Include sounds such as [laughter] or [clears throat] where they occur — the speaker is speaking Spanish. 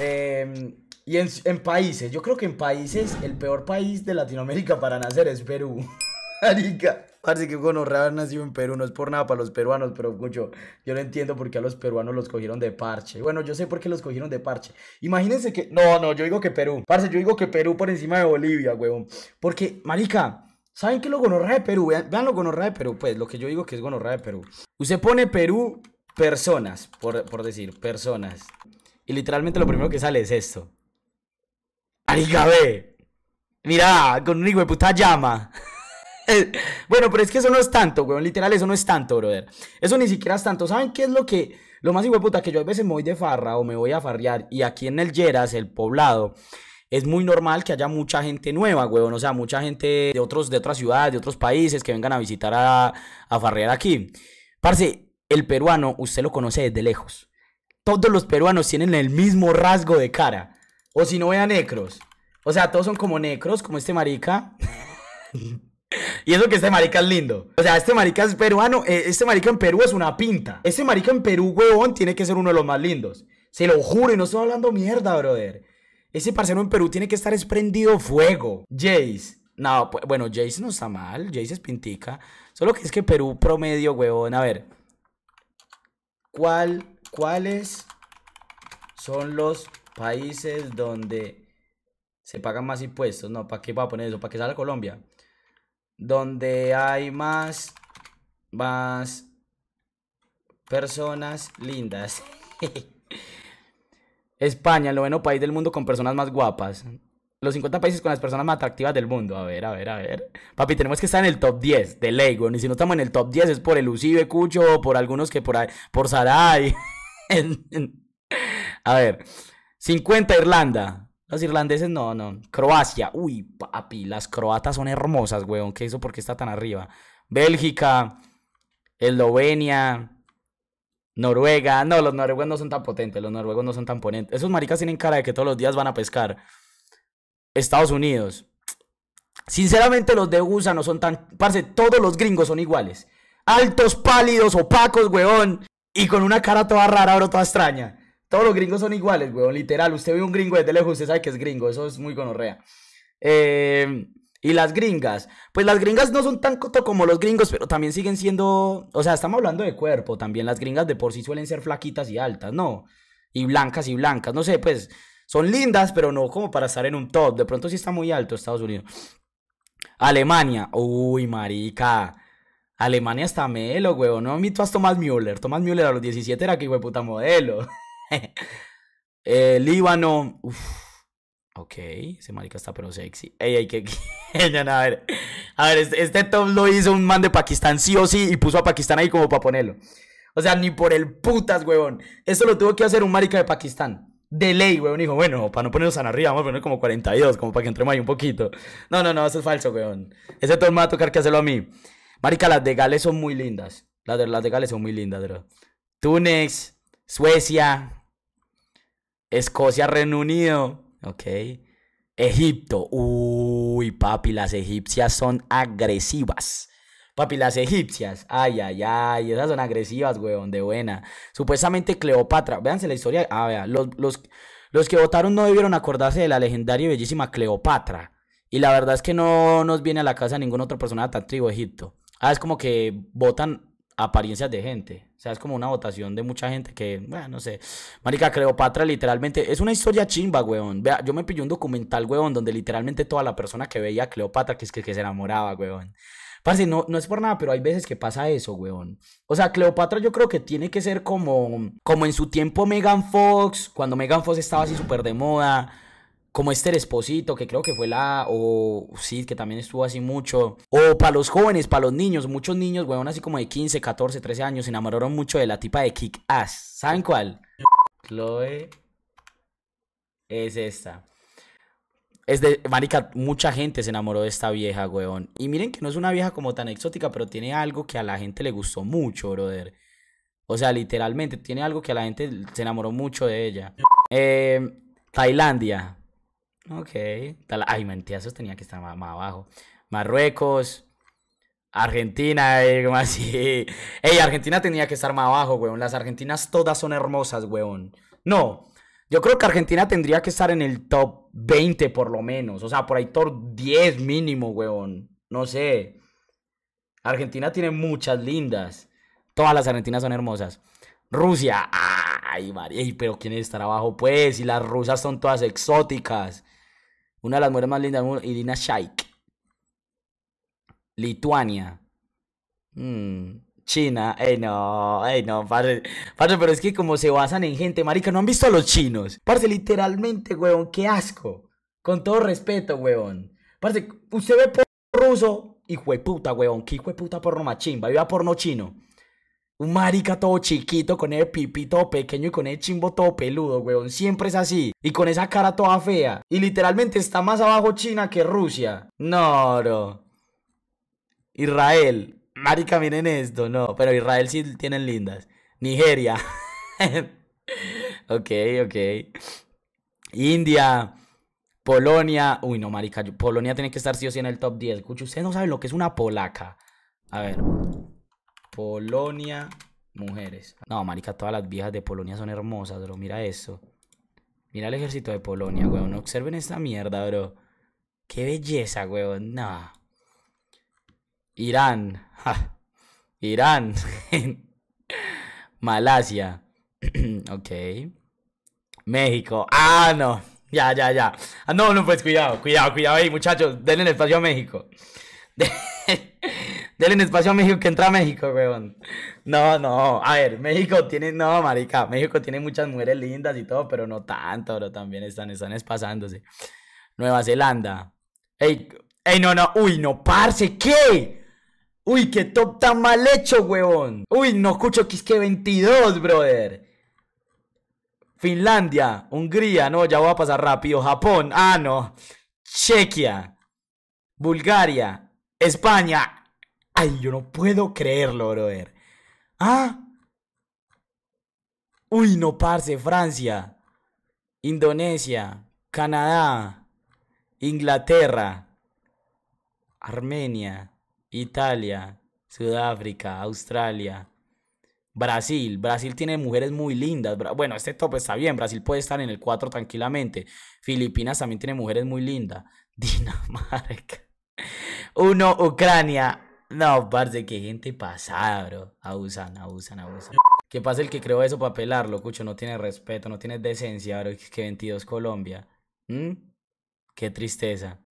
Em, y en, en, países, yo creo que en países, el peor país de Latinoamérica para nacer es Perú. [laughs] Marica, Parece que con haber nacido en Perú, no es por nada para los peruanos, pero mucho, yo no entiendo por qué a los peruanos los cogieron de parche. Bueno, yo sé por qué los cogieron de parche. Imagínense que, no, no, yo digo que Perú, parce, yo digo que Perú por encima de Bolivia, huevón. Porque, marica, ¿saben qué es lo gonorra de Perú? Vean, lo gonorra de Perú, pues, lo que yo digo que es gonorra de Perú. Usted pone Perú, personas, por, por decir, personas, y literalmente lo primero que sale es esto. ve! Mira, con un hijo de puta llama. [laughs] bueno, pero es que eso no es tanto, weón. Literal, eso no es tanto, brother. Eso ni siquiera es tanto. ¿Saben qué es lo que... Lo más hijo de puta que yo a veces me voy de farra o me voy a farrear y aquí en el Yeras, el poblado, es muy normal que haya mucha gente nueva, weón. O sea, mucha gente de, otros, de otras ciudades, de otros países que vengan a visitar a, a farrear aquí. Parce, el peruano, usted lo conoce desde lejos todos los peruanos tienen el mismo rasgo de cara. O si no, vean necros. O sea, todos son como necros, como este marica. [laughs] y eso que este marica es lindo. O sea, este marica es peruano. Eh, este marica en Perú es una pinta. Este marica en Perú, huevón, tiene que ser uno de los más lindos. Se lo juro, y no estoy hablando mierda, brother. Ese parcero en Perú tiene que estar esprendido fuego. Jace. No, pues, bueno, Jace no está mal. Jace es pintica. Solo que es que Perú promedio, huevón. A ver. ¿Cuál ¿Cuáles son los países donde se pagan más impuestos? No, ¿para qué va a poner eso? ¿Para qué sale Colombia? Donde hay más, más personas lindas. [laughs] España, el noveno país del mundo con personas más guapas. Los 50 países con las personas más atractivas del mundo. A ver, a ver, a ver. Papi, tenemos que estar en el top 10 de Lego. Y si no estamos en el top 10 es por el Ucibe Cucho o por algunos que por, por Saray... [laughs] A ver, 50 Irlanda. Los irlandeses no, no. Croacia. Uy, papi, las croatas son hermosas, weón. ¿Qué eso? porque está tan arriba? Bélgica, Eslovenia, Noruega. No, los noruegos no son tan potentes. Los noruegos no son tan potentes. Esos maricas tienen cara de que todos los días van a pescar. Estados Unidos. Sinceramente, los de USA no son tan. Parce, todos los gringos son iguales. Altos, pálidos, opacos, weón y con una cara toda rara, bro, toda extraña. Todos los gringos son iguales, weón, literal. Usted ve un gringo desde lejos, usted sabe que es gringo, eso es muy gonorrea. Eh, y las gringas, pues las gringas no son tan coto como los gringos, pero también siguen siendo, o sea, estamos hablando de cuerpo, también las gringas de por sí suelen ser flaquitas y altas, ¿no? Y blancas y blancas, no sé, pues son lindas, pero no como para estar en un top. De pronto sí está muy alto Estados Unidos. Alemania, uy, marica. Alemania está melo, huevón. No admito a Thomas Müller. Tomás Müller a los 17 era que puta modelo. [laughs] El eh, Líbano. Uf. Ok, ese marica está pero sexy. Ey, ey, que. [laughs] a ver, a ver este, este top lo hizo un man de Pakistán, sí o sí, y puso a Pakistán ahí como para ponerlo. O sea, ni por el putas, huevón. Eso lo tuvo que hacer un marica de Pakistán. De ley, huevón. Dijo, bueno, para no ponernos tan arriba, vamos a poner como 42, como para que entremos ahí un poquito. No, no, no, eso es falso, huevón. Ese top me va a tocar que hacerlo a mí. Marica, las de Gales son muy lindas. Las de, Gales son muy lindas, bro. Túnez, Suecia, Escocia, Reino Unido. Ok. Egipto. Uy, papi, las egipcias son agresivas. Papi, las egipcias. Ay, ay, ay. Esas son agresivas, weón. De buena. Supuestamente Cleopatra. Véanse la historia. Ah, vean. Los, los, los que votaron no debieron acordarse de la legendaria y bellísima Cleopatra. Y la verdad es que no nos viene a la casa ningún otro personaje tan trigo Egipto. Ah, es como que votan apariencias de gente. O sea, es como una votación de mucha gente que, bueno, no sé. Marica, Cleopatra literalmente es una historia chimba, weón. Vea, yo me pillé un documental, weón, donde literalmente toda la persona que veía a Cleopatra, que es que, se enamoraba, weón. Fácil, no, no es por nada, pero hay veces que pasa eso, weón. O sea, Cleopatra yo creo que tiene que ser como, como en su tiempo Megan Fox, cuando Megan Fox estaba así súper de moda como Esther Esposito, que creo que fue la, o Sid, que también estuvo así mucho, o para los jóvenes, para los niños, muchos niños, weón, así como de 15, 14, 13 años, se enamoraron mucho de la tipa de Kick Ass. ¿Saben cuál? Chloe es esta. Es de, marica, mucha gente se enamoró de esta vieja, weón. Y miren que no es una vieja como tan exótica, pero tiene algo que a la gente le gustó mucho, brother. O sea, literalmente, tiene algo que a la gente se enamoró mucho de ella. Eh, Tailandia. Ok. Ay, mentira, tenía tenía que estar más, abajo. Marruecos. Argentina, [laughs] eh, como así. Ey, Argentina tenía que estar más abajo, weón. Las argentinas todas son hermosas, weón. No. Yo creo que Argentina tendría que estar en el top 20 por lo menos. O sea, por ahí top 10 mínimo, weón. No sé. Argentina tiene muchas lindas. Todas las argentinas son hermosas. Rusia. Ay, María. Pero ¿quién estar abajo? Pues, y las rusas son todas exóticas. Una de las mujeres más lindas del mundo, Irina Shaik. Lituania. Mm, China. Ey, no, ey, no, parce. pero es que como se basan en gente, marica, ¿no han visto a los chinos? Parce, literalmente, huevón, qué asco. Con todo respeto, huevón. Parce, usted ve por ruso, hijo de puta, huevón, qué hijo de puta porno ir a porno chino. Un marica todo chiquito, con el pipí todo pequeño y con el chimbo todo peludo, weón. Siempre es así. Y con esa cara toda fea. Y literalmente está más abajo China que Rusia. No, no Israel. Marica, miren esto. No, pero Israel sí tienen lindas. Nigeria. [laughs] ok, ok. India. Polonia. Uy, no, marica. Polonia tiene que estar sí o sí en el top 10. Cucho, usted no sabe lo que es una polaca. A ver. Polonia, mujeres. No, marica, todas las viejas de Polonia son hermosas, bro. Mira eso. Mira el ejército de Polonia, weón. Observen esta mierda, bro. Qué belleza, weón. No. Irán. [laughs] Irán. [laughs] Malasia. [clears throat] ok. México. Ah, no. Ya, ya, ya. Ah, no, no, pues cuidado, cuidado, cuidado ahí, muchachos. Denle el espacio a México. [laughs] Denle en espacio a México que entra México, weón. No, no. A ver, México tiene. No, marica. México tiene muchas mujeres lindas y todo, pero no tanto, bro. También están, están espasándose. Nueva Zelanda. Ey, ey, no, no. Uy, no, parce, ¿qué? Uy, qué top tan mal hecho, weón. Uy, no escucho que es que 22, brother. Finlandia, Hungría, no, ya voy a pasar rápido. Japón, ah, no. Chequia, Bulgaria, España, Ay, yo no puedo creerlo, brother. Ah. Uy, no, parce, Francia, Indonesia, Canadá, Inglaterra, Armenia, Italia, Sudáfrica, Australia, Brasil. Brasil tiene mujeres muy lindas. Bueno, este top está bien. Brasil puede estar en el 4 tranquilamente. Filipinas también tiene mujeres muy lindas. [laughs] Dinamarca. Uno, Ucrania. No, parce, que gente pasada, bro. Abusan, abusan, abusan. ¿Qué pasa el que creó eso para pelarlo, cucho? No tiene respeto, no tiene decencia, bro. Es que 22 Colombia. ¿Mm? Qué tristeza.